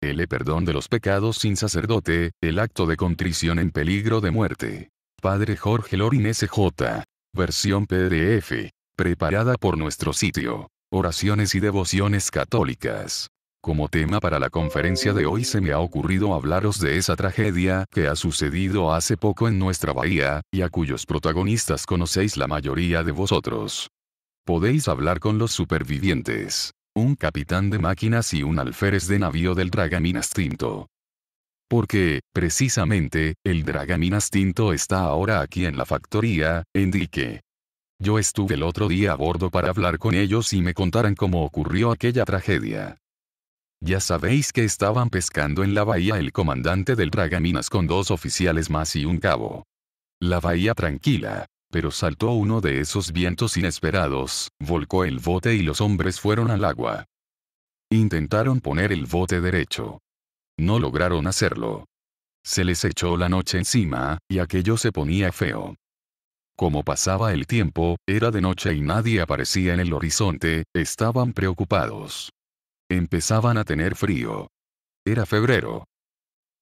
el perdón de los pecados sin sacerdote, el acto de contrición en peligro de muerte. Padre Jorge Lorin SJ. Versión PDF. Preparada por nuestro sitio. Oraciones y devociones católicas. Como tema para la conferencia de hoy se me ha ocurrido hablaros de esa tragedia que ha sucedido hace poco en nuestra bahía, y a cuyos protagonistas conocéis la mayoría de vosotros. Podéis hablar con los supervivientes un capitán de máquinas y un alférez de navío del Dragaminas Tinto. Porque, precisamente, el Dragaminas Tinto está ahora aquí en la factoría, en Dique. Yo estuve el otro día a bordo para hablar con ellos y me contaran cómo ocurrió aquella tragedia. Ya sabéis que estaban pescando en la bahía el comandante del Dragaminas con dos oficiales más y un cabo. La bahía tranquila, pero saltó uno de esos vientos inesperados, volcó el bote y los hombres fueron al agua. Intentaron poner el bote derecho. No lograron hacerlo. Se les echó la noche encima, y aquello se ponía feo. Como pasaba el tiempo, era de noche y nadie aparecía en el horizonte, estaban preocupados. Empezaban a tener frío. Era febrero.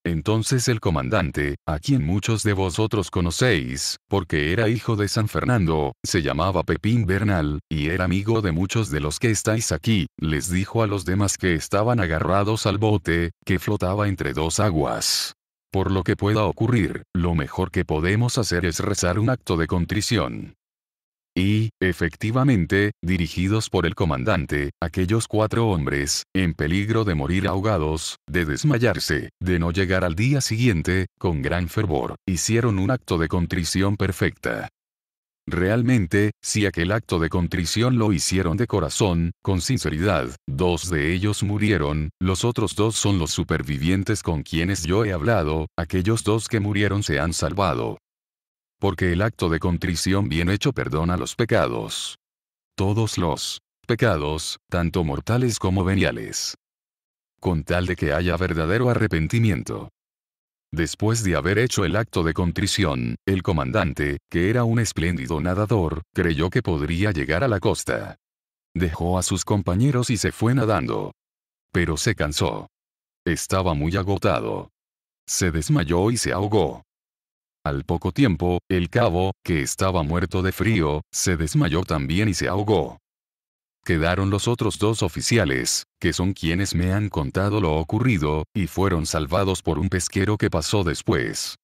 Entonces el comandante, a quien muchos de vosotros conocéis, porque era hijo de San Fernando, se llamaba Pepín Bernal, y era amigo de muchos de los que estáis aquí, les dijo a los demás que estaban agarrados al bote, que flotaba entre dos aguas. Por lo que pueda ocurrir, lo mejor que podemos hacer es rezar un acto de contrición. Y, efectivamente, dirigidos por el comandante, aquellos cuatro hombres, en peligro de morir ahogados, de desmayarse, de no llegar al día siguiente, con gran fervor, hicieron un acto de contrición perfecta. Realmente, si aquel acto de contrición lo hicieron de corazón, con sinceridad, dos de ellos murieron, los otros dos son los supervivientes con quienes yo he hablado, aquellos dos que murieron se han salvado. Porque el acto de contrición bien hecho perdona los pecados. Todos los pecados, tanto mortales como veniales. Con tal de que haya verdadero arrepentimiento. Después de haber hecho el acto de contrición, el comandante, que era un espléndido nadador, creyó que podría llegar a la costa. Dejó a sus compañeros y se fue nadando. Pero se cansó. Estaba muy agotado. Se desmayó y se ahogó. Al poco tiempo, el cabo, que estaba muerto de frío, se desmayó también y se ahogó. Quedaron los otros dos oficiales, que son quienes me han contado lo ocurrido, y fueron salvados por un pesquero que pasó después.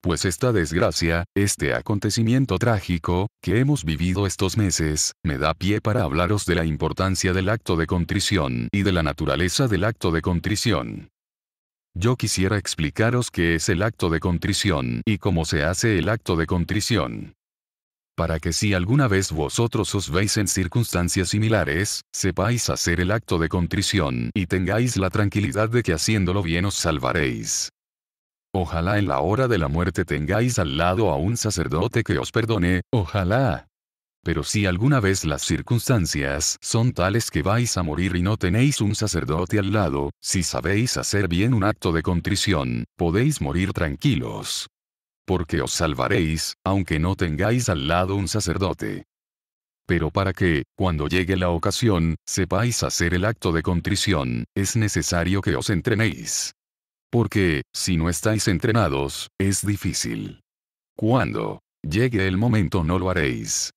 Pues esta desgracia, este acontecimiento trágico, que hemos vivido estos meses, me da pie para hablaros de la importancia del acto de contrición y de la naturaleza del acto de contrición. Yo quisiera explicaros qué es el acto de contrición y cómo se hace el acto de contrición. Para que si alguna vez vosotros os veis en circunstancias similares, sepáis hacer el acto de contrición y tengáis la tranquilidad de que haciéndolo bien os salvaréis. Ojalá en la hora de la muerte tengáis al lado a un sacerdote que os perdone, ojalá, pero si alguna vez las circunstancias son tales que vais a morir y no tenéis un sacerdote al lado, si sabéis hacer bien un acto de contrición, podéis morir tranquilos. Porque os salvaréis, aunque no tengáis al lado un sacerdote. Pero para que, cuando llegue la ocasión, sepáis hacer el acto de contrición, es necesario que os entrenéis. Porque, si no estáis entrenados, es difícil. Cuando llegue el momento no lo haréis.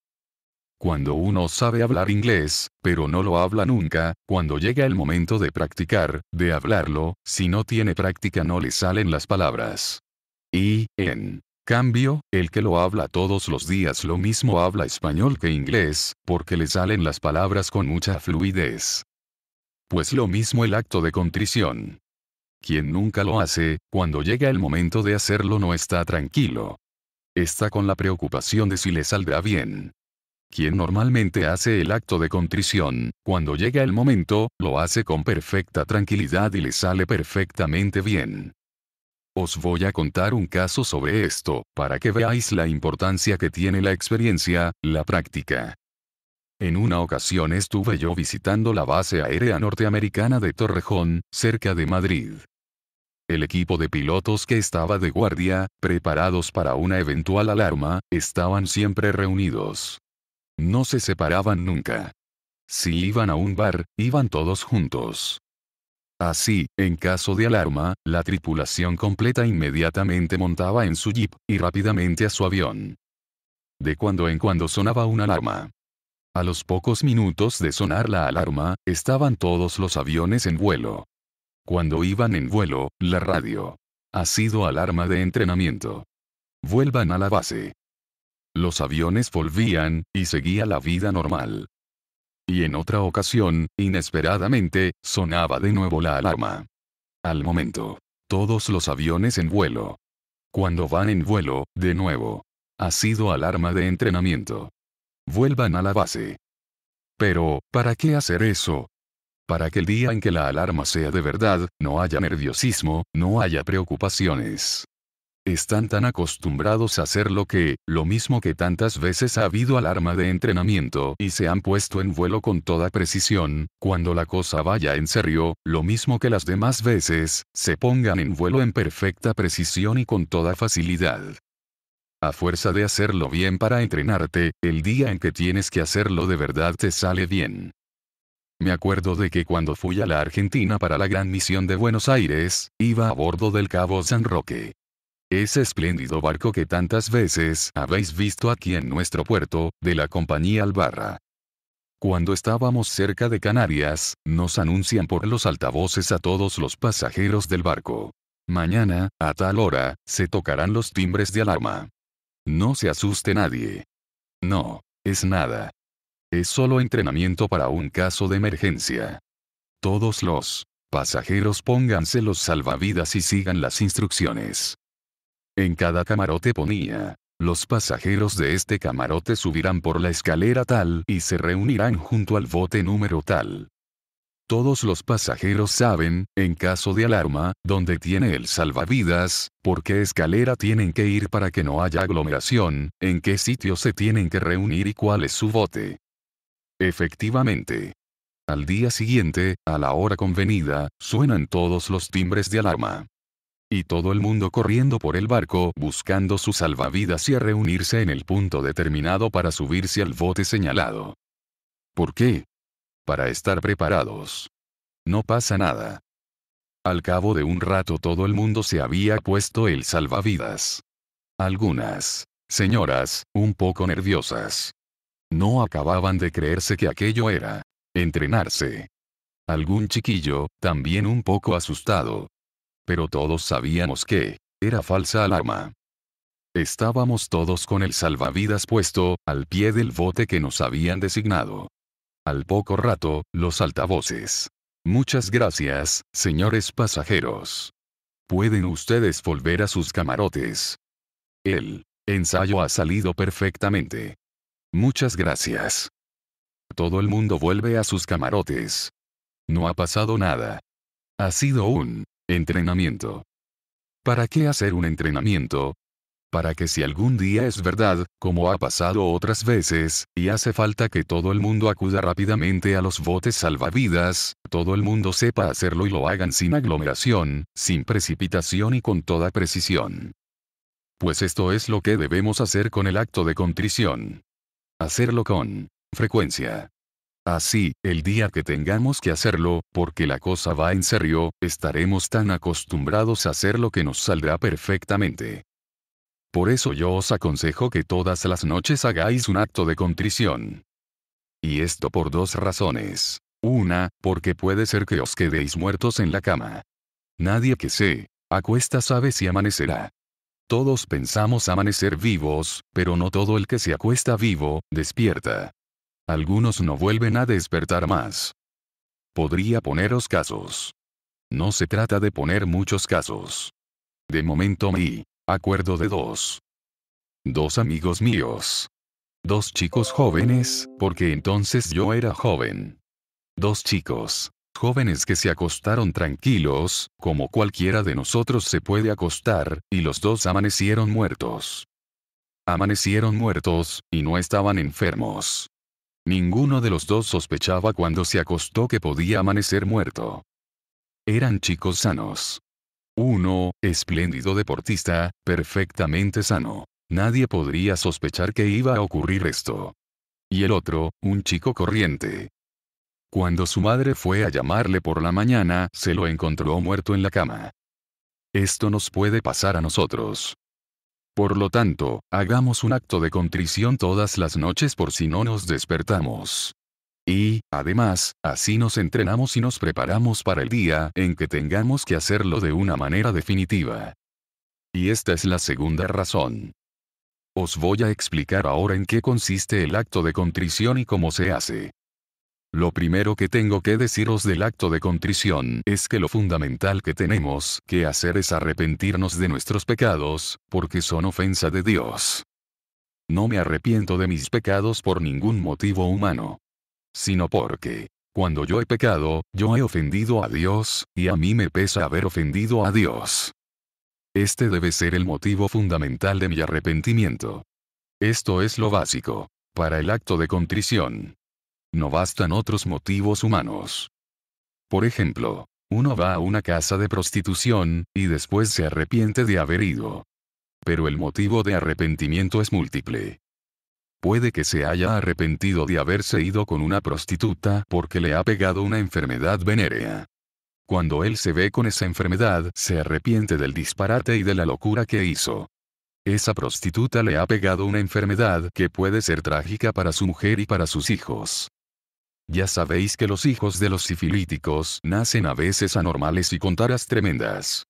Cuando uno sabe hablar inglés, pero no lo habla nunca, cuando llega el momento de practicar, de hablarlo, si no tiene práctica no le salen las palabras. Y, en cambio, el que lo habla todos los días lo mismo habla español que inglés, porque le salen las palabras con mucha fluidez. Pues lo mismo el acto de contrición. Quien nunca lo hace, cuando llega el momento de hacerlo no está tranquilo. Está con la preocupación de si le saldrá bien quien normalmente hace el acto de contrición, cuando llega el momento, lo hace con perfecta tranquilidad y le sale perfectamente bien. Os voy a contar un caso sobre esto, para que veáis la importancia que tiene la experiencia, la práctica. En una ocasión estuve yo visitando la base aérea norteamericana de Torrejón, cerca de Madrid. El equipo de pilotos que estaba de guardia, preparados para una eventual alarma, estaban siempre reunidos. No se separaban nunca. Si iban a un bar, iban todos juntos. Así, en caso de alarma, la tripulación completa inmediatamente montaba en su jeep, y rápidamente a su avión. De cuando en cuando sonaba una alarma. A los pocos minutos de sonar la alarma, estaban todos los aviones en vuelo. Cuando iban en vuelo, la radio. Ha sido alarma de entrenamiento. Vuelvan a la base. Los aviones volvían, y seguía la vida normal. Y en otra ocasión, inesperadamente, sonaba de nuevo la alarma. Al momento. Todos los aviones en vuelo. Cuando van en vuelo, de nuevo. Ha sido alarma de entrenamiento. Vuelvan a la base. Pero, ¿para qué hacer eso? Para que el día en que la alarma sea de verdad, no haya nerviosismo, no haya preocupaciones. Están tan acostumbrados a hacerlo que, lo mismo que tantas veces ha habido alarma de entrenamiento y se han puesto en vuelo con toda precisión, cuando la cosa vaya en serio, lo mismo que las demás veces, se pongan en vuelo en perfecta precisión y con toda facilidad. A fuerza de hacerlo bien para entrenarte, el día en que tienes que hacerlo de verdad te sale bien. Me acuerdo de que cuando fui a la Argentina para la gran misión de Buenos Aires, iba a bordo del Cabo San Roque. Ese espléndido barco que tantas veces habéis visto aquí en nuestro puerto, de la compañía Albarra. Cuando estábamos cerca de Canarias, nos anuncian por los altavoces a todos los pasajeros del barco. Mañana, a tal hora, se tocarán los timbres de alarma. No se asuste nadie. No, es nada. Es solo entrenamiento para un caso de emergencia. Todos los pasajeros pónganse los salvavidas y sigan las instrucciones. En cada camarote ponía. Los pasajeros de este camarote subirán por la escalera tal y se reunirán junto al bote número tal. Todos los pasajeros saben, en caso de alarma, dónde tiene el salvavidas, por qué escalera tienen que ir para que no haya aglomeración, en qué sitio se tienen que reunir y cuál es su bote. Efectivamente. Al día siguiente, a la hora convenida, suenan todos los timbres de alarma. Y todo el mundo corriendo por el barco buscando su salvavidas y a reunirse en el punto determinado para subirse al bote señalado. ¿Por qué? Para estar preparados. No pasa nada. Al cabo de un rato todo el mundo se había puesto el salvavidas. Algunas señoras, un poco nerviosas. No acababan de creerse que aquello era entrenarse. Algún chiquillo, también un poco asustado, pero todos sabíamos que era falsa alarma. Estábamos todos con el salvavidas puesto, al pie del bote que nos habían designado. Al poco rato, los altavoces. Muchas gracias, señores pasajeros. Pueden ustedes volver a sus camarotes. El ensayo ha salido perfectamente. Muchas gracias. Todo el mundo vuelve a sus camarotes. No ha pasado nada. Ha sido un Entrenamiento. ¿Para qué hacer un entrenamiento? Para que si algún día es verdad, como ha pasado otras veces, y hace falta que todo el mundo acuda rápidamente a los botes salvavidas, todo el mundo sepa hacerlo y lo hagan sin aglomeración, sin precipitación y con toda precisión. Pues esto es lo que debemos hacer con el acto de contrición. Hacerlo con frecuencia. Así, el día que tengamos que hacerlo, porque la cosa va en serio, estaremos tan acostumbrados a hacer lo que nos saldrá perfectamente. Por eso yo os aconsejo que todas las noches hagáis un acto de contrición. Y esto por dos razones. Una, porque puede ser que os quedéis muertos en la cama. Nadie que se acuesta sabe si amanecerá. Todos pensamos amanecer vivos, pero no todo el que se acuesta vivo, despierta. Algunos no vuelven a despertar más. Podría poneros casos. No se trata de poner muchos casos. De momento mi acuerdo de dos. Dos amigos míos. Dos chicos jóvenes, porque entonces yo era joven. Dos chicos, jóvenes que se acostaron tranquilos, como cualquiera de nosotros se puede acostar, y los dos amanecieron muertos. Amanecieron muertos, y no estaban enfermos. Ninguno de los dos sospechaba cuando se acostó que podía amanecer muerto. Eran chicos sanos. Uno, espléndido deportista, perfectamente sano. Nadie podría sospechar que iba a ocurrir esto. Y el otro, un chico corriente. Cuando su madre fue a llamarle por la mañana, se lo encontró muerto en la cama. Esto nos puede pasar a nosotros. Por lo tanto, hagamos un acto de contrición todas las noches por si no nos despertamos. Y, además, así nos entrenamos y nos preparamos para el día en que tengamos que hacerlo de una manera definitiva. Y esta es la segunda razón. Os voy a explicar ahora en qué consiste el acto de contrición y cómo se hace. Lo primero que tengo que deciros del acto de contrición es que lo fundamental que tenemos que hacer es arrepentirnos de nuestros pecados, porque son ofensa de Dios. No me arrepiento de mis pecados por ningún motivo humano. Sino porque, cuando yo he pecado, yo he ofendido a Dios, y a mí me pesa haber ofendido a Dios. Este debe ser el motivo fundamental de mi arrepentimiento. Esto es lo básico. Para el acto de contrición. No bastan otros motivos humanos. Por ejemplo, uno va a una casa de prostitución, y después se arrepiente de haber ido. Pero el motivo de arrepentimiento es múltiple. Puede que se haya arrepentido de haberse ido con una prostituta porque le ha pegado una enfermedad venérea. Cuando él se ve con esa enfermedad, se arrepiente del disparate y de la locura que hizo. Esa prostituta le ha pegado una enfermedad que puede ser trágica para su mujer y para sus hijos. Ya sabéis que los hijos de los sifilíticos nacen a veces anormales y con taras tremendas.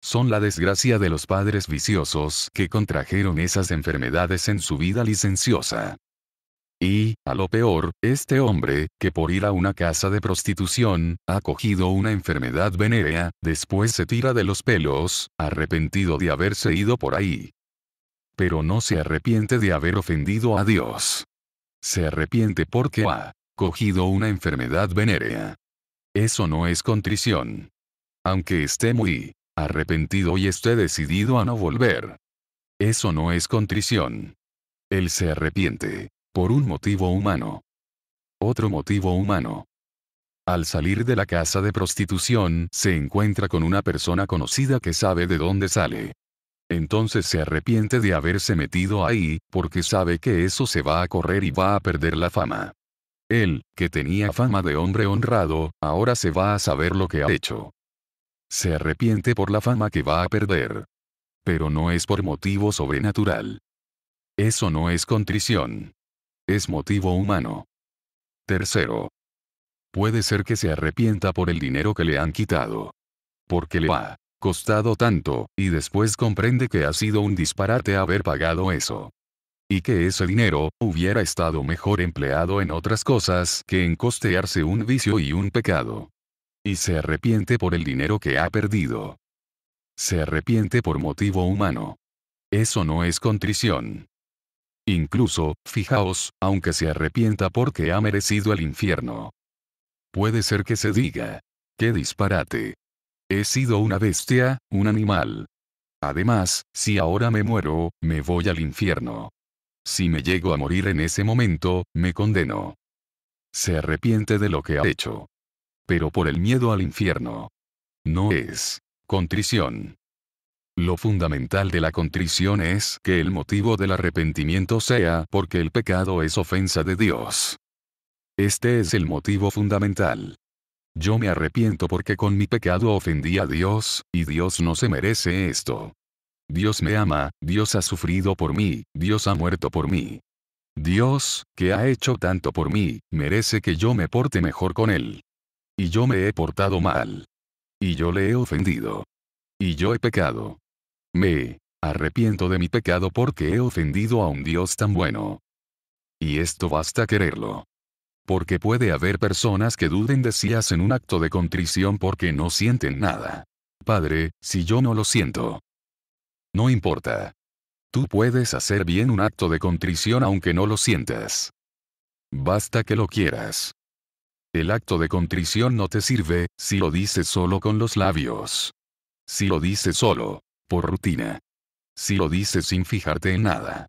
Son la desgracia de los padres viciosos que contrajeron esas enfermedades en su vida licenciosa. Y, a lo peor, este hombre, que por ir a una casa de prostitución, ha cogido una enfermedad venérea, después se tira de los pelos, arrepentido de haberse ido por ahí. Pero no se arrepiente de haber ofendido a Dios. Se arrepiente porque ha cogido una enfermedad venérea. Eso no es contrición. Aunque esté muy arrepentido y esté decidido a no volver. Eso no es contrición. Él se arrepiente, por un motivo humano. Otro motivo humano. Al salir de la casa de prostitución, se encuentra con una persona conocida que sabe de dónde sale. Entonces se arrepiente de haberse metido ahí, porque sabe que eso se va a correr y va a perder la fama. Él, que tenía fama de hombre honrado, ahora se va a saber lo que ha hecho. Se arrepiente por la fama que va a perder. Pero no es por motivo sobrenatural. Eso no es contrición. Es motivo humano. Tercero. Puede ser que se arrepienta por el dinero que le han quitado. Porque le ha costado tanto, y después comprende que ha sido un disparate haber pagado eso y que ese dinero hubiera estado mejor empleado en otras cosas que en costearse un vicio y un pecado. Y se arrepiente por el dinero que ha perdido. Se arrepiente por motivo humano. Eso no es contrición. Incluso, fijaos, aunque se arrepienta porque ha merecido el infierno. Puede ser que se diga, qué disparate. He sido una bestia, un animal. Además, si ahora me muero, me voy al infierno. Si me llego a morir en ese momento, me condeno. Se arrepiente de lo que ha hecho. Pero por el miedo al infierno. No es contrición. Lo fundamental de la contrición es que el motivo del arrepentimiento sea porque el pecado es ofensa de Dios. Este es el motivo fundamental. Yo me arrepiento porque con mi pecado ofendí a Dios, y Dios no se merece esto. Dios me ama, Dios ha sufrido por mí, Dios ha muerto por mí. Dios, que ha hecho tanto por mí, merece que yo me porte mejor con Él. Y yo me he portado mal. Y yo le he ofendido. Y yo he pecado. Me arrepiento de mi pecado porque he ofendido a un Dios tan bueno. Y esto basta quererlo. Porque puede haber personas que duden de si hacen un acto de contrición porque no sienten nada. Padre, si yo no lo siento, no importa. Tú puedes hacer bien un acto de contrición aunque no lo sientas. Basta que lo quieras. El acto de contrición no te sirve, si lo dices solo con los labios. Si lo dices solo, por rutina. Si lo dices sin fijarte en nada.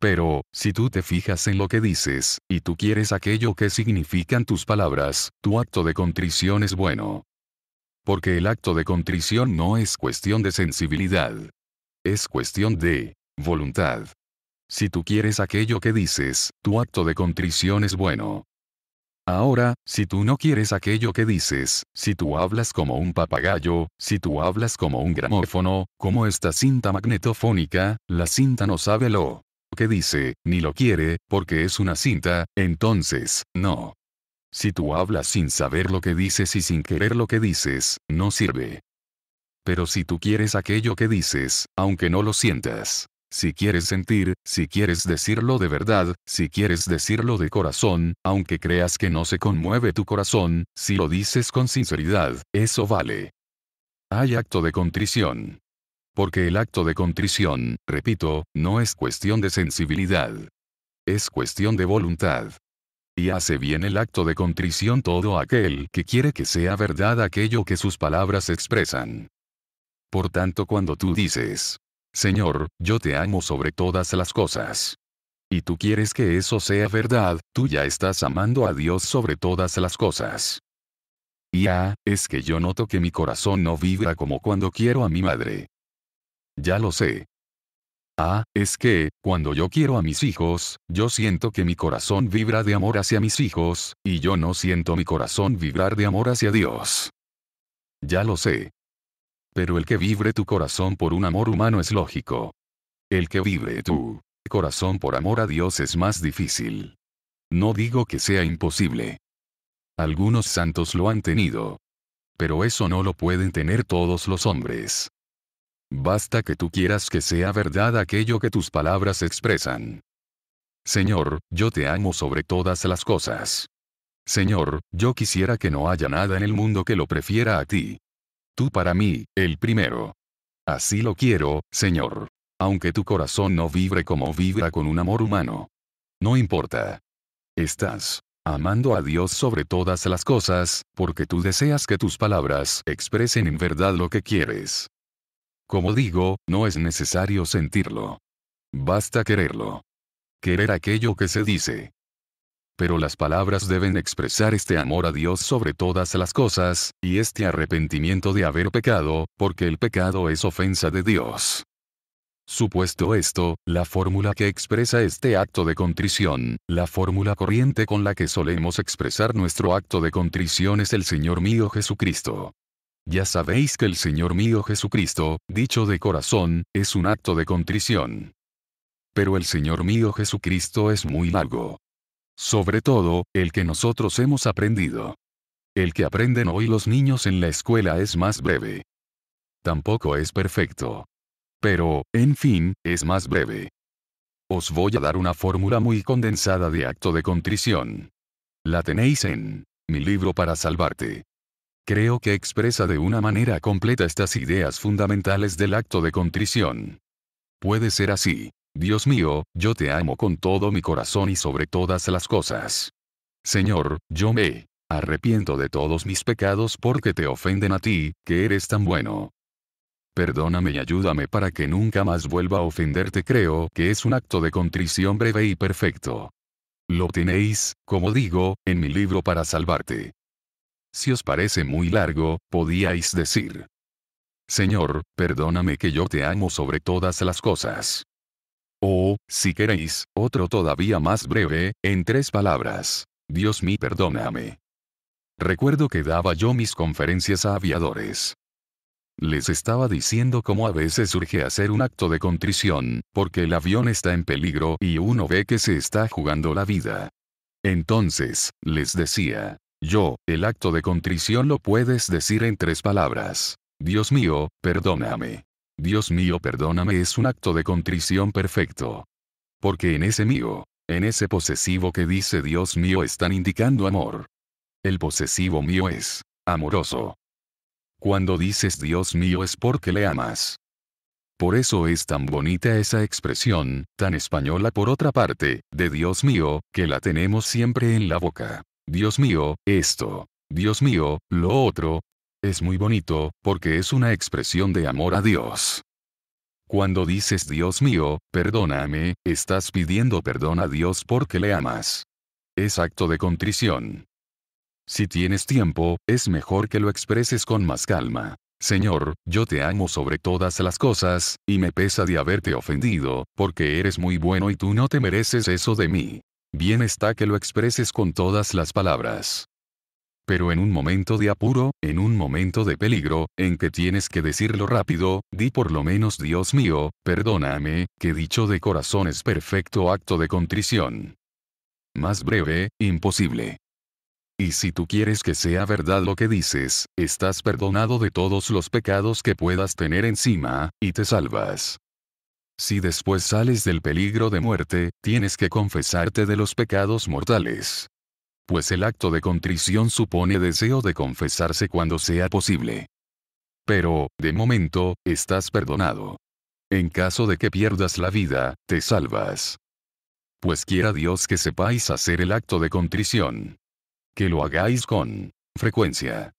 Pero, si tú te fijas en lo que dices, y tú quieres aquello que significan tus palabras, tu acto de contrición es bueno. Porque el acto de contrición no es cuestión de sensibilidad, es cuestión de voluntad. Si tú quieres aquello que dices, tu acto de contrición es bueno. Ahora, si tú no quieres aquello que dices, si tú hablas como un papagayo, si tú hablas como un gramófono, como esta cinta magnetofónica, la cinta no sabe lo que dice, ni lo quiere, porque es una cinta, entonces, no. Si tú hablas sin saber lo que dices y sin querer lo que dices, no sirve. Pero si tú quieres aquello que dices, aunque no lo sientas, si quieres sentir, si quieres decirlo de verdad, si quieres decirlo de corazón, aunque creas que no se conmueve tu corazón, si lo dices con sinceridad, eso vale. Hay acto de contrición. Porque el acto de contrición, repito, no es cuestión de sensibilidad. Es cuestión de voluntad. Y hace bien el acto de contrición todo aquel que quiere que sea verdad aquello que sus palabras expresan. Por tanto cuando tú dices, Señor, yo te amo sobre todas las cosas. Y tú quieres que eso sea verdad, tú ya estás amando a Dios sobre todas las cosas. Y ah, es que yo noto que mi corazón no vibra como cuando quiero a mi madre. Ya lo sé. Ah, es que, cuando yo quiero a mis hijos, yo siento que mi corazón vibra de amor hacia mis hijos, y yo no siento mi corazón vibrar de amor hacia Dios. Ya lo sé. Pero el que vibre tu corazón por un amor humano es lógico. El que vibre tu corazón por amor a Dios es más difícil. No digo que sea imposible. Algunos santos lo han tenido. Pero eso no lo pueden tener todos los hombres. Basta que tú quieras que sea verdad aquello que tus palabras expresan. Señor, yo te amo sobre todas las cosas. Señor, yo quisiera que no haya nada en el mundo que lo prefiera a ti. Tú para mí, el primero. Así lo quiero, Señor. Aunque tu corazón no vibre como vibra con un amor humano. No importa. Estás amando a Dios sobre todas las cosas, porque tú deseas que tus palabras expresen en verdad lo que quieres. Como digo, no es necesario sentirlo. Basta quererlo. Querer aquello que se dice. Pero las palabras deben expresar este amor a Dios sobre todas las cosas, y este arrepentimiento de haber pecado, porque el pecado es ofensa de Dios. Supuesto esto, la fórmula que expresa este acto de contrición, la fórmula corriente con la que solemos expresar nuestro acto de contrición es el Señor mío Jesucristo. Ya sabéis que el Señor mío Jesucristo, dicho de corazón, es un acto de contrición. Pero el Señor mío Jesucristo es muy largo. Sobre todo, el que nosotros hemos aprendido. El que aprenden hoy los niños en la escuela es más breve. Tampoco es perfecto. Pero, en fin, es más breve. Os voy a dar una fórmula muy condensada de acto de contrición. La tenéis en mi libro para salvarte. Creo que expresa de una manera completa estas ideas fundamentales del acto de contrición. Puede ser así. Dios mío, yo te amo con todo mi corazón y sobre todas las cosas. Señor, yo me arrepiento de todos mis pecados porque te ofenden a ti, que eres tan bueno. Perdóname y ayúdame para que nunca más vuelva a ofenderte. Creo que es un acto de contrición breve y perfecto. Lo tenéis, como digo, en mi libro para salvarte. Si os parece muy largo, podíais decir. Señor, perdóname que yo te amo sobre todas las cosas. O, si queréis, otro todavía más breve, en tres palabras. Dios mío, perdóname. Recuerdo que daba yo mis conferencias a aviadores. Les estaba diciendo cómo a veces surge hacer un acto de contrición, porque el avión está en peligro y uno ve que se está jugando la vida. Entonces, les decía, yo, el acto de contrición lo puedes decir en tres palabras. Dios mío, perdóname. Dios mío perdóname es un acto de contrición perfecto. Porque en ese mío, en ese posesivo que dice Dios mío están indicando amor. El posesivo mío es, amoroso. Cuando dices Dios mío es porque le amas. Por eso es tan bonita esa expresión, tan española por otra parte, de Dios mío, que la tenemos siempre en la boca. Dios mío, esto. Dios mío, lo otro, es muy bonito, porque es una expresión de amor a Dios. Cuando dices Dios mío, perdóname, estás pidiendo perdón a Dios porque le amas. Es acto de contrición. Si tienes tiempo, es mejor que lo expreses con más calma. Señor, yo te amo sobre todas las cosas, y me pesa de haberte ofendido, porque eres muy bueno y tú no te mereces eso de mí. Bien está que lo expreses con todas las palabras. Pero en un momento de apuro, en un momento de peligro, en que tienes que decirlo rápido, di por lo menos Dios mío, perdóname, que dicho de corazón es perfecto acto de contrición. Más breve, imposible. Y si tú quieres que sea verdad lo que dices, estás perdonado de todos los pecados que puedas tener encima, y te salvas. Si después sales del peligro de muerte, tienes que confesarte de los pecados mortales pues el acto de contrición supone deseo de confesarse cuando sea posible. Pero, de momento, estás perdonado. En caso de que pierdas la vida, te salvas. Pues quiera Dios que sepáis hacer el acto de contrición. Que lo hagáis con frecuencia.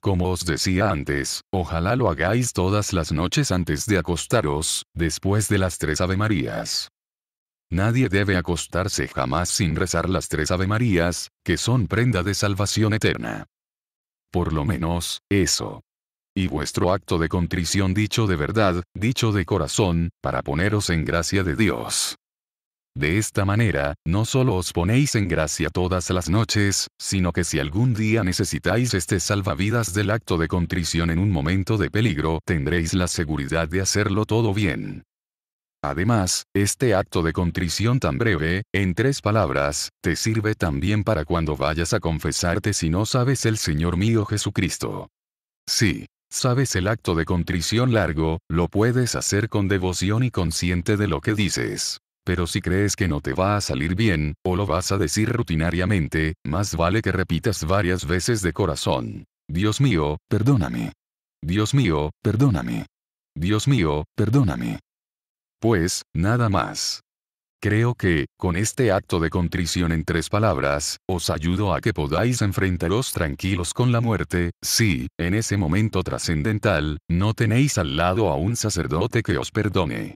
Como os decía antes, ojalá lo hagáis todas las noches antes de acostaros, después de las tres Ave Marías. Nadie debe acostarse jamás sin rezar las tres Ave Marías, que son prenda de salvación eterna. Por lo menos, eso. Y vuestro acto de contrición dicho de verdad, dicho de corazón, para poneros en gracia de Dios. De esta manera, no solo os ponéis en gracia todas las noches, sino que si algún día necesitáis este salvavidas del acto de contrición en un momento de peligro, tendréis la seguridad de hacerlo todo bien. Además, este acto de contrición tan breve, en tres palabras, te sirve también para cuando vayas a confesarte si no sabes el Señor mío Jesucristo. Sí, Sabes el acto de contrición largo, lo puedes hacer con devoción y consciente de lo que dices. Pero si crees que no te va a salir bien, o lo vas a decir rutinariamente, más vale que repitas varias veces de corazón. Dios mío, perdóname. Dios mío, perdóname. Dios mío, perdóname. Pues, nada más. Creo que, con este acto de contrición en tres palabras, os ayudo a que podáis enfrentaros tranquilos con la muerte, si, en ese momento trascendental, no tenéis al lado a un sacerdote que os perdone.